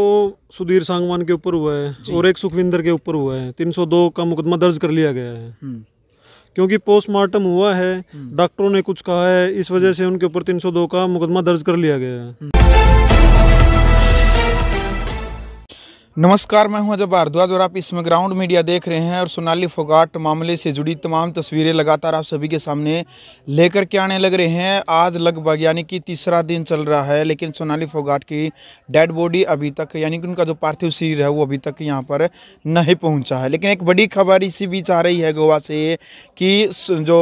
तो सुधीर सांगवान के ऊपर हुआ है और एक सुखविंदर के ऊपर हुआ है 302 का मुकदमा दर्ज कर लिया गया है हम्म। क्योंकि पोस्टमार्टम हुआ है हम्म। डॉक्टरों ने कुछ कहा है इस वजह से उनके ऊपर 302 का मुकदमा दर्ज कर लिया गया है हम्म। नमस्कार मैं हूं अजय भारद्वाज और आप इसमें ग्राउंड मीडिया देख रहे हैं और सोनाली फोगाट मामले से जुड़ी तमाम तस्वीरें लगातार आप सभी के सामने लेकर के आने लग रहे हैं आज लगभग यानी कि तीसरा दिन चल रहा है लेकिन सोनाली फोगाट की डेड बॉडी अभी तक यानी कि उनका जो पार्थिव शरीर है वो अभी तक यहाँ पर नहीं पहुँचा है लेकिन एक बड़ी खबर इसी बीच आ रही है गोवा से कि जो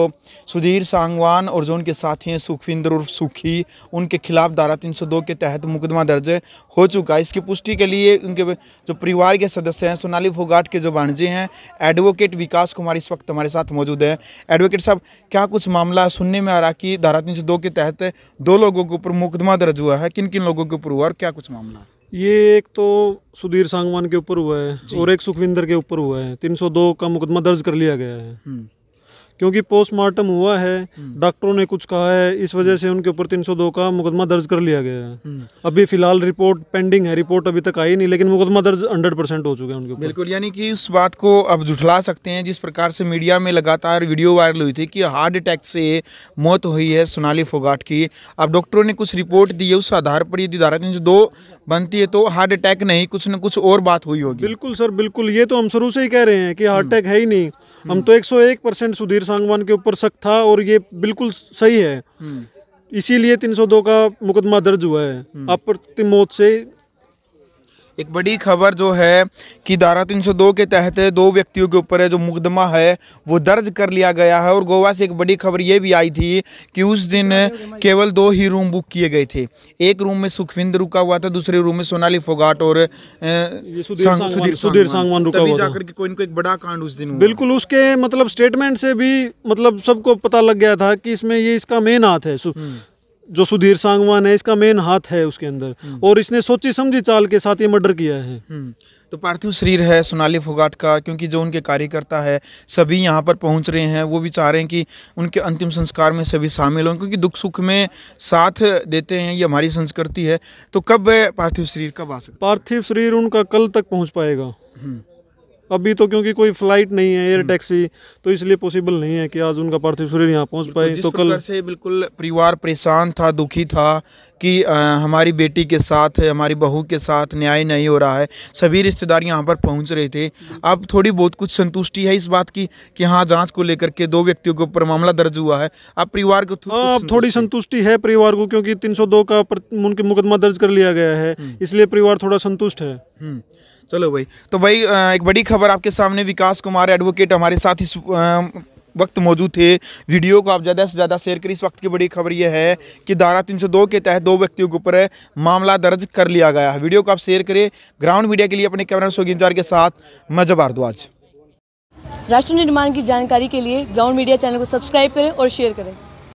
सुधीर सांगवान और जो उनके साथी हैं सुखविंदर और सुखी उनके खिलाफ धारा तीन के तहत मुकदमा दर्ज हो चुका है इसकी पुष्टि के लिए उनके जो तो परिवार के सदस्य हैं सोनाली फोगाट के जो भाणजे हैं एडवोकेट विकास कुमार इस वक्त हमारे साथ मौजूद हैं एडवोकेट साहब क्या कुछ मामला सुनने में आ रहा कि धारा तीन दो के तहत दो लोगों के ऊपर मुकदमा दर्ज हुआ है किन किन लोगों के ऊपर हुआ और क्या कुछ मामला ये एक तो सुधीर सांगवान के ऊपर हुआ है और एक सुखविंदर के ऊपर हुआ है तीन का मुकदमा दर्ज कर लिया गया है हम्म। क्योंकि पोस्टमार्टम हुआ है डॉक्टरों हम्म। ने कुछ कहा है इस वजह से उनके ऊपर 302 का मुकदमा दर्ज कर लिया गया है हम्म। अभी फिलहाल रिपोर्ट पेंडिंग है रिपोर्ट अभी तक आई नहीं लेकिन मुकदमा दर्ज 100 परसेंट हो चुका है उनके बिल्कुल यानी कि उस बात को अब जुठला सकते हैं जिस प्रकार से मीडिया में लगातार वीडियो वायरल हुई थी कि हार्ट अटैक से मौत हुई है सोनाली फोगाट की अब डॉक्टरों ने कुछ रिपोर्ट दी है उस आधार पर यदि धारा तीन दो बनती है तो हार्ट अटैक नहीं कुछ न कुछ और बात हुई होगी बिल्कुल सर बिल्कुल ये तो हम शुरू से ही कह रहे हैं कि हार्ट हम्म। अटैक है ही नहीं हम तो 101 परसेंट सुधीर सांगवान के ऊपर शक था और ये बिल्कुल सही है हम्म। इसीलिए 302 का मुकदमा दर्ज हुआ है अप्रतिमोद हम्म। से एक बड़ी खबर जो है कि धारा 302 के तहत दो व्यक्तियों के ऊपर जो मुकदमा है वो दर्ज कर लिया गया है और गोवा से एक बड़ी खबर ये भी आई थी कि उस दिन केवल दो ही रूम बुक किए गए थे एक रूम में सुखविंद रुका हुआ था दूसरे रूम में सोनाली फोगाट और सुधीर सांगवान रुका हुआ कोई एक बड़ा कांड उस दिन बिल्कुल उसके मतलब स्टेटमेंट से भी मतलब सबको पता लग गया था कि इसमें ये इसका मेन हाथ है जो सुधीर सांगवान है इसका मेन हाथ है उसके अंदर हम्म। और इसने सोची समझी चाल के साथ ये मर्डर किया है हम्म। तो पार्थिव शरीर है सोनाली फोगाट का क्योंकि जो उनके कार्यकर्ता है सभी यहाँ पर पहुँच रहे हैं वो भी चाह रहे हैं कि उनके अंतिम संस्कार में सभी शामिल हों क्योंकि दुख सुख में साथ देते हैं ये हमारी संस्कृति है तो कब पार्थिव शरीर कब आ सकता पार्थिव शरीर उनका कल तक पहुँच पाएगा हम्म। अभी तो क्योंकि कोई फ्लाइट नहीं है एयर टैक्सी हम्म। तो इसलिए पॉसिबल नहीं है कि आज उनका पार्थिव शरीर यहाँ पहुँच पाए तो कल से बिल्कुल परिवार परेशान था दुखी था कि आ, हमारी बेटी के साथ हमारी बहू के साथ न्याय नहीं हो रहा है सभी रिश्तेदार यहाँ पर पहुँच रहे थे अब थोड़ी बहुत कुछ संतुष्टि है इस बात की कि हाँ जाँच को लेकर के दो व्यक्तियों के ऊपर मामला दर्ज हुआ है अब परिवार को हाँ, अब थोड़ी संतुष्टि है परिवार को क्योंकि तीन का उनके मुकदमा दर्ज कर लिया गया है हम्म। इसलिए परिवार थोड़ा संतुष्ट है हम्म। चलो भाई तो भाई एक बड़ी खबर आपके सामने विकास कुमार एडवोकेट हमारे साथ इस वक्त मौजूद थे वीडियो को आप ज़्यादा से ज़्यादा शेयर करें इस वक्त की बड़ी खबर यह है कि धारा 302 के तहत दो व्यक्तियों के ऊपर मामला दर्ज कर लिया गया है वीडियो को आप शेयर करें ग्राउंड मीडिया के लिए अपने कैमरा शोगिंजार के साथ मैं भारद्वाज राष्ट्र निर्माण की जानकारी के लिए ग्राउंड मीडिया चैनल को सब्सक्राइब करें और शेयर करें